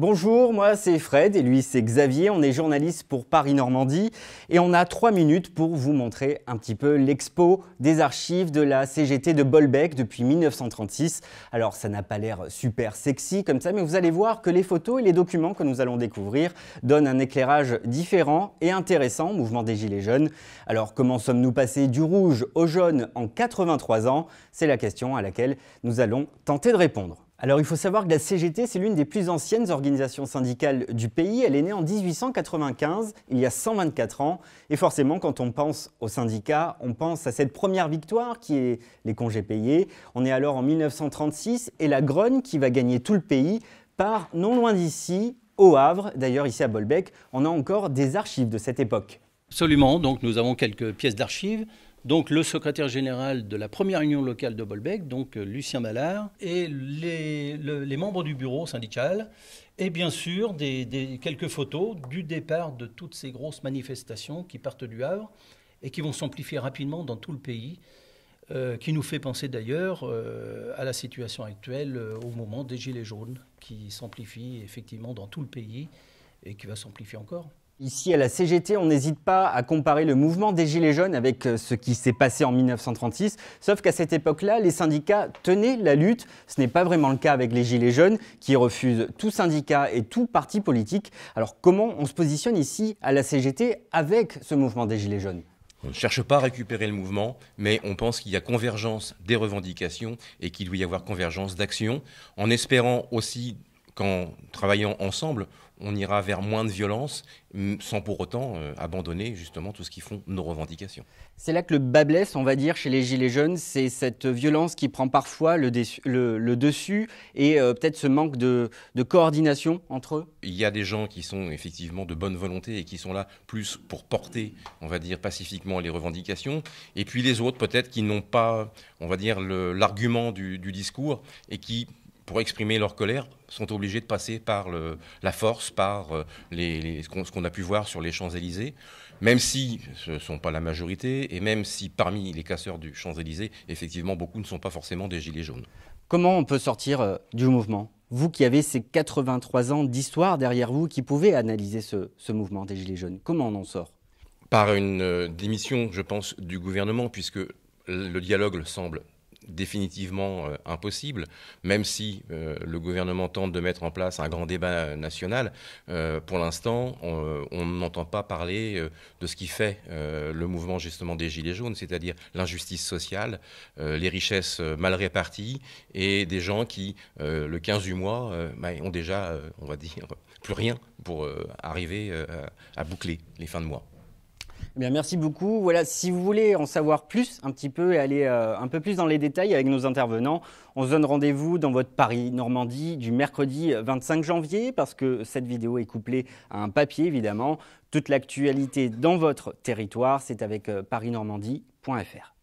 Bonjour, moi c'est Fred et lui c'est Xavier, on est journaliste pour Paris Normandie et on a trois minutes pour vous montrer un petit peu l'expo des archives de la CGT de Bolbec depuis 1936. Alors ça n'a pas l'air super sexy comme ça, mais vous allez voir que les photos et les documents que nous allons découvrir donnent un éclairage différent et intéressant au mouvement des Gilets jaunes. Alors comment sommes-nous passés du rouge au jaune en 83 ans C'est la question à laquelle nous allons tenter de répondre. Alors il faut savoir que la CGT, c'est l'une des plus anciennes organisations syndicales du pays. Elle est née en 1895, il y a 124 ans. Et forcément, quand on pense aux syndicats, on pense à cette première victoire qui est les congés payés. On est alors en 1936 et la grogne qui va gagner tout le pays part non loin d'ici, au Havre. D'ailleurs, ici à Bolbec, on a encore des archives de cette époque. Absolument, donc nous avons quelques pièces d'archives. Donc le secrétaire général de la première union locale de Bolbec, donc euh, Lucien Mallard, et les, membres du bureau syndical, et bien sûr des, quelques photos du départ de toutes ces grosses manifestations qui partent du Havre et qui vont s'amplifier rapidement dans tout le pays. Euh, qui nous fait penser d'ailleurs euh, à la situation actuelle au moment des Gilets jaunes, qui s'amplifie effectivement dans tout le pays et qui va s'amplifier encore. Ici, à la CGT, on n'hésite pas à comparer le mouvement des Gilets jaunes avec euh, ce qui s'est passé en 1936, sauf qu'à cette époque-là, les syndicats tenaient la lutte. Ce n'est pas vraiment le cas avec les Gilets jaunes, qui refusent tout syndicat et tout parti politique. Alors comment on se positionne ici, à la CGT, avec ce mouvement des Gilets jaunes on ne cherche pas à récupérer le mouvement, mais on pense qu'il y a convergence des revendications et qu'il doit y avoir convergence d'actions, en espérant aussi qu'en travaillant ensemble, on ira vers moins de violence, sans pour autant euh, abandonner justement tout ce qui font nos revendications. C'est là que le bas blesse, on va dire, chez les Gilets jaunes, c'est cette violence qui prend parfois le, dessus et euh, peut-être ce manque de, coordination entre eux Il y a des gens qui sont effectivement de bonne volonté et qui sont là plus pour porter, on va dire, pacifiquement les revendications, et puis les autres peut-être qui n'ont pas, on va dire, l'argument du discours et qui pour exprimer leur colère, sont obligés de passer par la force, par euh, ce qu'on a pu voir sur les Champs-Élysées, même si ce ne sont pas la majorité, et même si parmi les casseurs du Champs-Élysées, effectivement, beaucoup ne sont pas forcément des Gilets jaunes. Comment on peut sortir euh, du mouvement Vous qui avez ces 83 ans d'histoire derrière vous, qui pouvez analyser ce mouvement des Gilets jaunes, comment on en sort Par une euh, démission, je pense, du gouvernement, puisque le dialogue semble définitivement euh, impossible, même si euh, le gouvernement tente de mettre en place un grand débat national. Euh, pour l'instant, on n'entend pas parler de ce qui fait le mouvement justement des Gilets jaunes, c'est-à-dire l'injustice sociale, les richesses mal réparties et des gens qui, le 15 du mois, bah, ont déjà, on va dire, plus rien pour arriver à boucler les fins de mois. Eh merci beaucoup. Voilà, si vous voulez en savoir plus un petit peu et aller euh, un peu plus dans les détails avec nos intervenants, on se donne rendez-vous dans votre Paris Normandie du mercredi 25 euh, janvier parce que cette vidéo est couplée à un papier évidemment. Toute l'actualité dans votre territoire, c'est avec euh, parisnormandie.fr.